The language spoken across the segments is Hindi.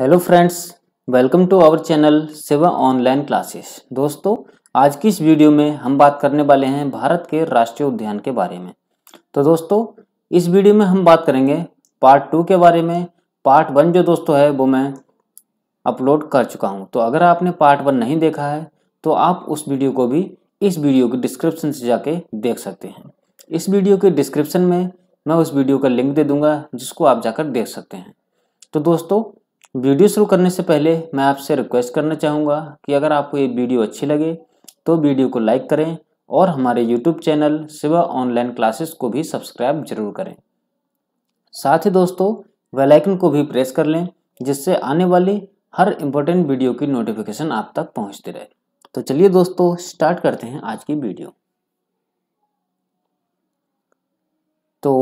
hello friends welcome to our channel Seva online classes दोस्तों आज की इस वीडियो में हम बात करने वाले हैं भारत के राष्ट्रीय उद्यान के बारे में तो दोस्तों इस वीडियो में हम बात करेंगे पार्ट टू के बारे में पार्ट वन जो दोस्तों है वो मैं अपलोड कर चुका हूँ तो अगर आपने पार्ट वन नहीं देखा है तो आप उस वीडियो को भी इस वीडियो के डिस्क्रिप्शन से जाके देख सकते हैं इस वीडियो के डिस्क्रिप्शन में मैं उस वीडियो का लिंक दे दूंगा जिसको आप जाकर देख सकते हैं तो दोस्तों वीडियो शुरू करने से पहले मैं आपसे रिक्वेस्ट करना चाहूँगा कि अगर आपको ये वीडियो अच्छी लगे तो वीडियो को लाइक करें और हमारे YouTube channel Shiva online classes को भी सब्सक्राइब जरूर करें साथ ही दोस्तों वेल आइकन को भी प्रेस कर लें जिससे आने वाली हर इम्पोर्टेंट वीडियो की नोटिफिकेशन आप तक पहुंचती रहे तो चलिए दोस्तों स्टार्ट करते हैं आज की वीडियो तो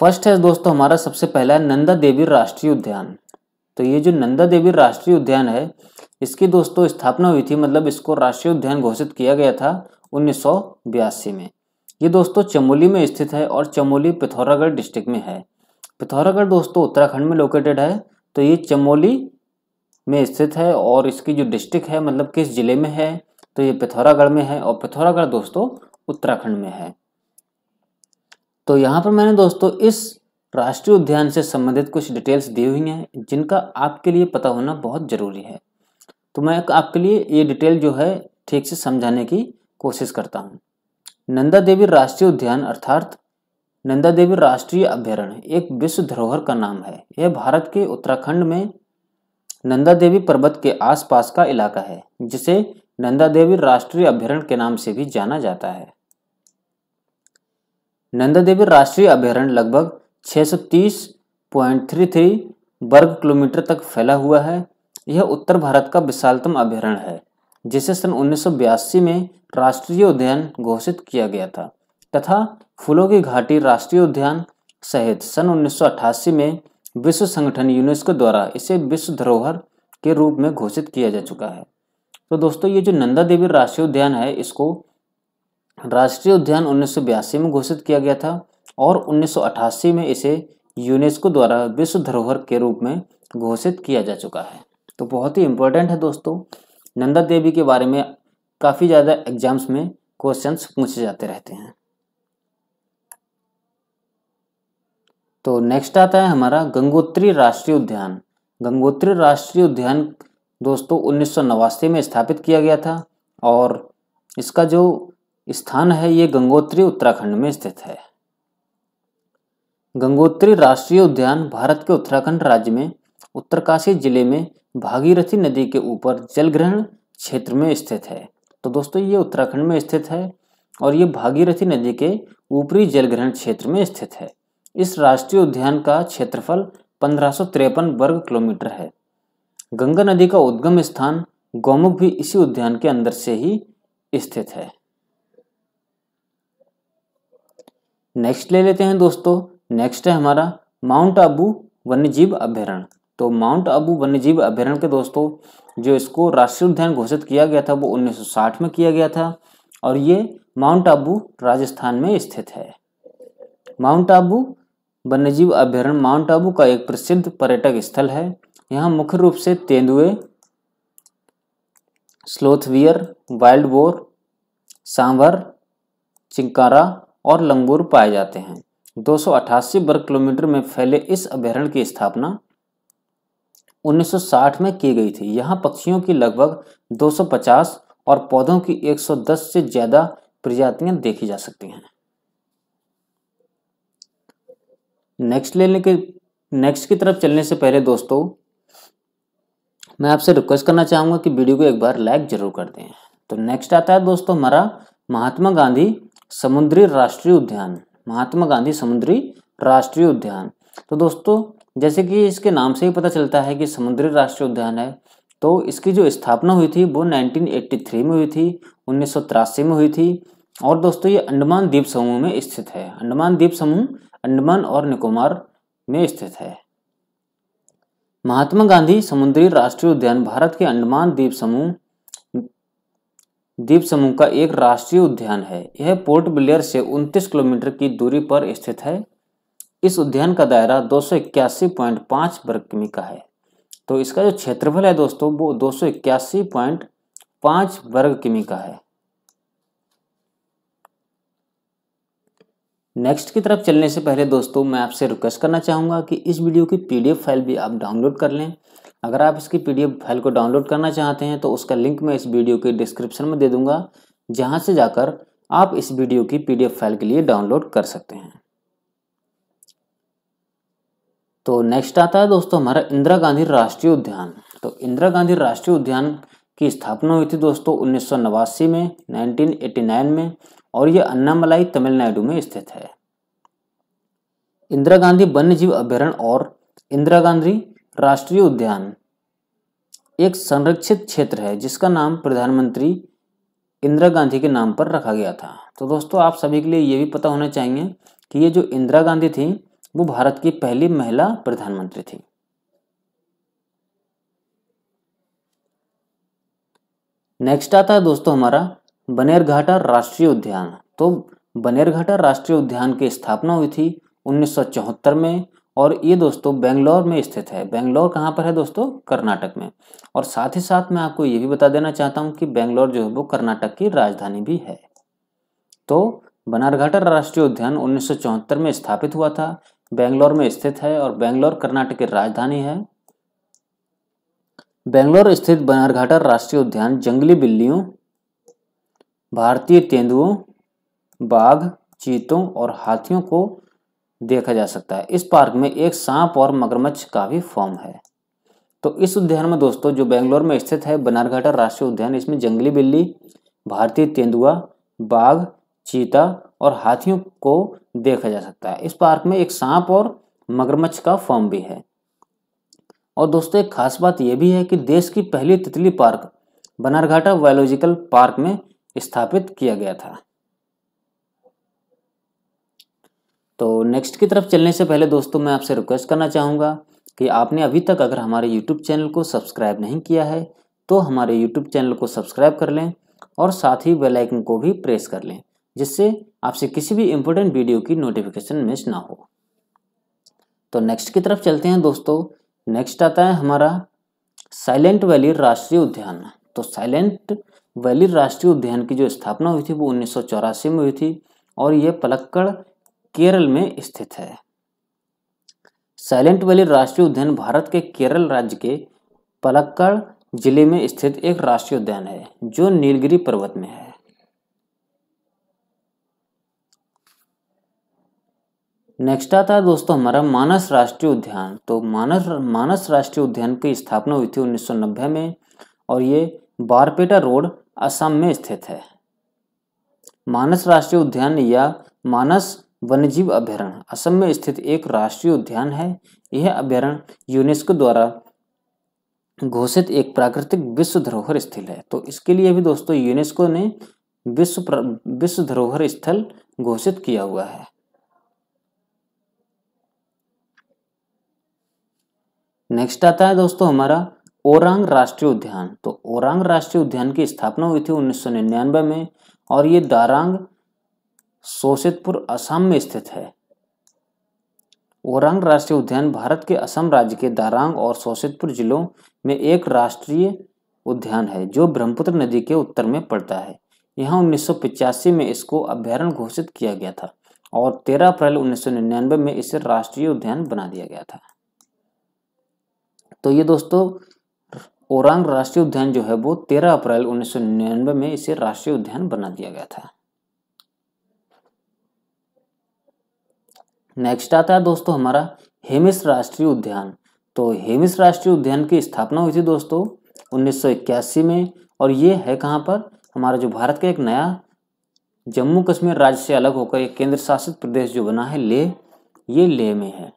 फर्स्ट है दोस्तों हमारा सबसे पहला नंदा देवी राष्ट्रीय उद्यान तो ये जो नंदा देवी राष्ट्रीय उद्यान है इसकी दोस्तों स्थापना हुई थी मतलब इसको राष्ट्रीय उद्यान घोषित किया गया था उन्नीस में ये दोस्तों चमोली में स्थित है और चमोली पिथौरागढ़ डिस्ट्रिक्ट में है पिथौरागढ़ दोस्तों उत्तराखंड में लोकेटेड है तो ये चमोली में स्थित है और इसकी जो डिस्ट्रिक्ट है मतलब किस जिले में है तो ये पिथौरागढ़ में है और पिथौरागढ़ दोस्तों उत्तराखंड में है तो यहाँ पर मैंने दोस्तों इस राष्ट्रीय उद्यान से संबंधित कुछ डिटेल्स दी हुई हैं जिनका आपके लिए पता होना बहुत ज़रूरी है तो मैं आपके लिए ये डिटेल जो है ठीक से समझाने की कोशिश करता हूँ नंदा देवी राष्ट्रीय उद्यान अर्थात नंदा देवी राष्ट्रीय अभ्यारण्य एक विश्व धरोहर का नाम है यह भारत के उत्तराखंड में नंदा देवी पर्वत के आसपास का इलाका है जिसे नंदा देवी राष्ट्रीय अभ्यारण्य के नाम से भी जाना जाता है नंदा देवी राष्ट्रीय अभ्यारण्य लगभग छः वर्ग किलोमीटर तक फैला हुआ है यह उत्तर भारत का विशालतम अभ्यारण्य है जिसे सन उन्नीस में राष्ट्रीय उद्यान घोषित किया गया था तथा फूलों की घाटी राष्ट्रीय उद्यान सहित सन 1988 में विश्व संगठन यूनेस्को द्वारा इसे विश्व धरोहर के रूप में घोषित किया जा चुका है तो दोस्तों ये जो नंदा देवी राष्ट्रीय उद्यान है इसको राष्ट्रीय उद्यान उन्नीस में घोषित किया गया था और 1988 में इसे यूनेस्को द्वारा विश्व धरोहर के रूप में घोषित किया जा चुका है तो बहुत ही इम्पोर्टेंट है दोस्तों नंदा देवी के बारे में काफ़ी ज़्यादा एग्जाम्स में क्वेश्चंस पूछे जाते रहते हैं तो नेक्स्ट आता है हमारा गंगोत्री राष्ट्रीय उद्यान गंगोत्री राष्ट्रीय उद्यान दोस्तों उन्नीस में स्थापित किया गया था और इसका जो स्थान है ये गंगोत्री उत्तराखंड में स्थित है गंगोत्री राष्ट्रीय उद्यान भारत के उत्तराखंड राज्य में उत्तरकाशी जिले में भागीरथी नदी के ऊपर जलग्रहण क्षेत्र में स्थित है तो दोस्तों ये उत्तराखंड में स्थित है और ये भागीरथी नदी के ऊपरी जलग्रहण क्षेत्र में स्थित है इस राष्ट्रीय उद्यान का क्षेत्रफल पंद्रह वर्ग किलोमीटर है गंगा नदी का उद्गम स्थान गौमुख भी इसी उद्यान के अंदर से ही स्थित है नेक्स्ट ले लेते हैं दोस्तों नेक्स्ट है हमारा माउंट आबू वन्यजीव अभ्यारण तो माउंट आबू वन्यजीव अभ्यारण के दोस्तों जो इसको राष्ट्रीय उद्यान घोषित किया गया था वो 1960 में किया गया था और ये माउंट आबू राजस्थान में स्थित है माउंट आबू वन्यजीव अभ्यारण्य माउंट आबू का एक प्रसिद्ध पर्यटक स्थल है यहाँ मुख्य रूप से तेंदुए स्लोथवियर वाइल्ड बोर सांभर चिंकारा और लंगूर पाए जाते हैं दो वर्ग किलोमीटर में फैले इस अभ्यारण्य की स्थापना 1960 में की गई थी यहाँ पक्षियों की लगभग 250 और पौधों की 110 से ज्यादा प्रजातियां देखी जा सकती हैं नेक्स्ट लेने के नेक्स्ट की तरफ चलने से पहले दोस्तों मैं आपसे रिक्वेस्ट करना चाहूंगा कि वीडियो को एक बार लाइक जरूर कर दें तो नेक्स्ट आता है दोस्तों हमारा महात्मा गांधी समुद्री राष्ट्रीय उद्यान महात्मा गांधी समुद्री राष्ट्रीय उद्यान तो दोस्तों जैसे कि इसके नाम से ही पता चलता है कि समुद्री राष्ट्रीय उद्यान है तो इसकी जो स्थापना हुई थी वो 1983 में हुई थी उन्नीस में हुई थी और दोस्तों ये अंडमान द्वीप समूह में स्थित है अंडमान द्वीप समूह अंडमान और निकोबार में स्थित है महात्मा गांधी समुद्री राष्ट्रीय उद्यान भारत के अंडमान द्वीप समूह द्वीप समूह का एक राष्ट्रीय उद्यान है यह पोर्ट ब्लेयर से 29 किलोमीटर की दूरी पर स्थित है इस उद्यान का दायरा दो वर्ग किमी का है तो इसका जो क्षेत्रफल है दोस्तों वो दो वर्ग किमी का है नेक्स्ट की तरफ चलने से पहले दोस्तों मैं आपसे रिक्वेस्ट करना चाहूंगा कि इस वीडियो की पीडीएफ फाइल भी आप डाउनलोड कर लें अगर आप इसकी पीडीएफ फाइल को डाउनलोड करना चाहते हैं तो उसका लिंक मैं इस वीडियो के डिस्क्रिप्शन में दे दूंगा जहां से जाकर आप इस वीडियो की पीडीएफ फाइल के लिए डाउनलोड कर सकते हैं तो नेक्स्ट आता है दोस्तों हमारा इंदिरा गांधी राष्ट्रीय उद्यान तो इंदिरा गांधी राष्ट्रीय उद्यान की स्थापना हुई थी दोस्तों उन्नीस में 1989 में और यह अन्नामलाई तमिलनाडु में स्थित है इंदिरा गांधी वन्य जीव अभ्यारण्य और इंदिरा गांधी राष्ट्रीय उद्यान एक संरक्षित क्षेत्र है जिसका नाम प्रधानमंत्री इंदिरा गांधी के नाम पर रखा गया था तो दोस्तों आप सभी के लिए ये भी पता होना चाहिए कि ये जो इंदिरा गांधी थी वो भारत की पहली महिला प्रधानमंत्री थी नेक्स्ट आता है दोस्तों हमारा बनेरघाटा राष्ट्रीय उद्यान तो बनेरघाटा राष्ट्रीय उद्यान की स्थापना हुई थी उन्नीस में और ये दोस्तों बेंगलोर में स्थित है बेंगलोर कहाँ पर है दोस्तों कर्नाटक में और साथ ही साथ मैं आपको ये भी बता देना चाहता हूँ कि बेंगलोर जो है वो कर्नाटक की राजधानी भी है तो बनारघाटा राष्ट्रीय उद्यान उन्नीस में स्थापित हुआ था बेंगलोर में स्थित है और बेंगलोर कर्नाटक की राजधानी है बेंगलोर स्थित बनारघाटा राष्ट्रीय उद्यान जंगली बिल्लियों भारतीय तेंदुओं बाघ चीतों और हाथियों को देखा जा सकता है इस पार्क में एक सांप और मगरमच्छ का भी फॉर्म है तो इस उद्यान में दोस्तों जो बेंगलोर में स्थित है बनारघाटा राष्ट्रीय उद्यान इसमें जंगली बिल्ली भारतीय तेंदुआ बाघ चीता और हाथियों को देखा जा सकता है इस पार्क में एक सांप और मगरमच्छ का फॉर्म भी है और दोस्तों एक खास बात यह भी है कि देश की पहली तितली पार्क बनारघाटा बायोलॉजिकल पार्क में स्थापित किया गया था तो नेक्स्ट की तरफ चलने से पहले दोस्तों मैं आपसे रिक्वेस्ट करना चाहूँगा कि आपने अभी तक अगर हमारे यूट्यूब चैनल को सब्सक्राइब नहीं किया है तो हमारे यूट्यूब चैनल को सब्सक्राइब कर लें और साथ ही बेल आइकन को भी प्रेस कर लें जिससे आपसे किसी भी इम्पोर्टेंट वीडियो की नोटिफिकेशन मिस ना हो तो नेक्स्ट की तरफ चलते हैं दोस्तों नेक्स्ट आता है हमारा साइलेंट वैली राष्ट्रीय उद्यान तो साइलेंट वैली राष्ट्रीय उद्यान की जो स्थापना हुई थी वो उन्नीस में हुई थी और ये पलक्कड़ केरल में स्थित है साइलेंट वैली राष्ट्रीय उद्यान भारत के केरल राज्य के पलक्कड़ जिले में स्थित एक राष्ट्रीय उद्यान है जो नीलगिरी पर्वत में है नेक्स्ट आता है दोस्तों हमारा मानस राष्ट्रीय उद्यान तो मानस मानस राष्ट्रीय उद्यान की स्थापना हुई थी 1990 में और ये बारपेटा रोड असम में स्थित है मानस राष्ट्रीय उद्यान या मानस वन्यजीव अभ्यारण असम में स्थित एक राष्ट्रीय उद्यान है यह अभ्यारण यूनेस्को द्वारा घोषित एक प्राकृतिक विश्व धरोहर स्थल है तो इसके लिए भी दोस्तों यूनेस्को ने विश्व विश्व धरोहर स्थल घोषित किया हुआ है नेक्स्ट आता है दोस्तों हमारा ओरांग राष्ट्रीय उद्यान तो ओरांग राष्ट्रीय उद्यान की स्थापना हुई थी उन्नीस में और ये दारांग शोषितपुर असम में स्थित है ओरंग राष्ट्रीय उद्यान भारत के असम राज्य के दारांग और शोषितपुर जिलों में एक राष्ट्रीय उद्यान है जो ब्रह्मपुत्र नदी के उत्तर में पड़ता है यहाँ उन्नीस में इसको अभ्यारण घोषित किया गया था और 13 अप्रैल 1999 में इसे राष्ट्रीय उद्यान बना दिया गया था तो ये दोस्तों ओरांग राष्ट्रीय उद्यान जो है वो 13 अप्रैल 1999 में इसे राष्ट्रीय उद्यान बना दिया गया था नेक्स्ट आता है दोस्तों हमारा हेमिस राष्ट्रीय उद्यान तो हेमिस राष्ट्रीय उद्यान की स्थापना हुई थी दोस्तों उन्नीस में और ये है कहाँ पर हमारा जो भारत का एक नया जम्मू कश्मीर राज्य से अलग होकर एक केंद्र शासित प्रदेश जो बना है लेह ये लेह में है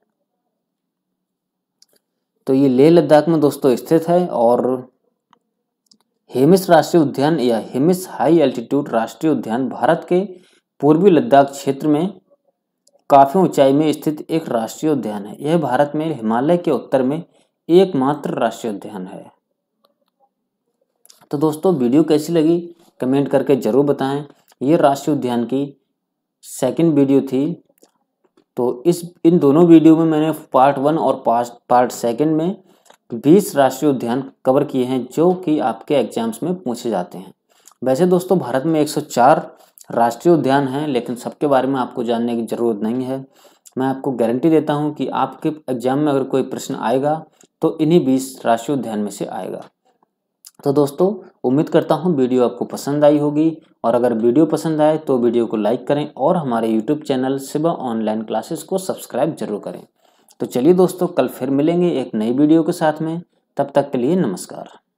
तो ये लेह लद्दाख में दोस्तों स्थित है और हेमिस राष्ट्रीय उद्यान या हेमिस हाई एल्टीट्यूड राष्ट्रीय उद्यान भारत के पूर्वी लद्दाख क्षेत्र में काफ़ी ऊंचाई में स्थित एक राष्ट्रीय उद्यान है यह भारत में हिमालय के उत्तर में एकमात्र राष्ट्रीय उद्यान है तो दोस्तों वीडियो कैसी लगी कमेंट करके ज़रूर बताएं ये राष्ट्रीय उद्यान की सेकंड वीडियो थी तो इस इन दोनों वीडियो में मैंने पार्ट वन और पार्ट पार्ट सेकंड में बीस राष्ट्रीय उद्यान कवर किए हैं जो कि आपके एग्जाम्स में पूछे जाते हैं वैसे दोस्तों भारत में 104 राष्ट्रीय उद्यान हैं लेकिन सबके बारे में आपको जानने की ज़रूरत नहीं है मैं आपको गारंटी देता हूँ कि आपके एग्जाम में अगर कोई प्रश्न आएगा तो इन्हीं बीस राष्ट्रीय उद्यान में से आएगा तो दोस्तों उम्मीद करता हूँ वीडियो आपको पसंद आई होगी और अगर वीडियो पसंद आए तो वीडियो को लाइक करें और हमारे YouTube channel Siba online classes को सब्सक्राइब जरूर करें तो चलिए दोस्तों कल फिर मिलेंगे एक नई वीडियो के साथ में तब तक के लिए नमस्कार